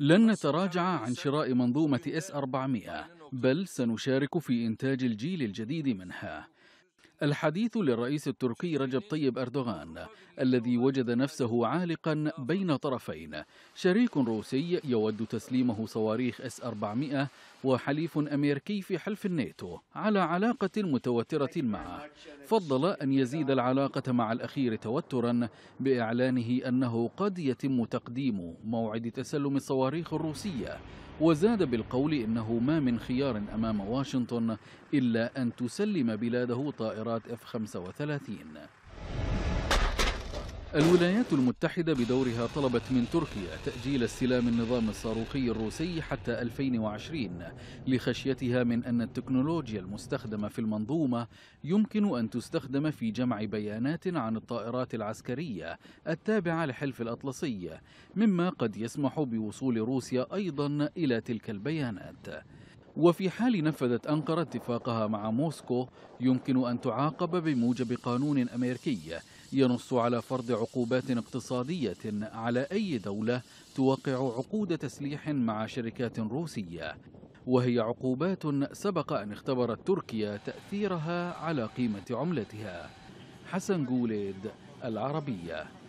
لن نتراجع عن شراء منظومة S400 بل سنشارك في إنتاج الجيل الجديد منها الحديث للرئيس التركي رجب طيب أردوغان الذي وجد نفسه عالقا بين طرفين شريك روسي يود تسليمه صواريخ اس 400 وحليف أمريكي في حلف الناتو على علاقة متوترة معه فضل أن يزيد العلاقة مع الأخير توترا بإعلانه أنه قد يتم تقديم موعد تسلم الصواريخ الروسية وزاد بالقول إنه ما من خيار أمام واشنطن إلا أن تسلم بلاده طائرات طائرات F-35 الولايات المتحدة بدورها طلبت من تركيا تأجيل استلام النظام الصاروخي الروسي حتى 2020 لخشيتها من أن التكنولوجيا المستخدمة في المنظومة يمكن أن تستخدم في جمع بيانات عن الطائرات العسكرية التابعة لحلف الأطلسي مما قد يسمح بوصول روسيا أيضا إلى تلك البيانات وفي حال نفذت أنقرة اتفاقها مع موسكو يمكن أن تعاقب بموجب قانون أمريكي ينص على فرض عقوبات اقتصادية على أي دولة توقع عقود تسليح مع شركات روسية وهي عقوبات سبق أن اختبرت تركيا تأثيرها على قيمة عملتها حسن جوليد العربية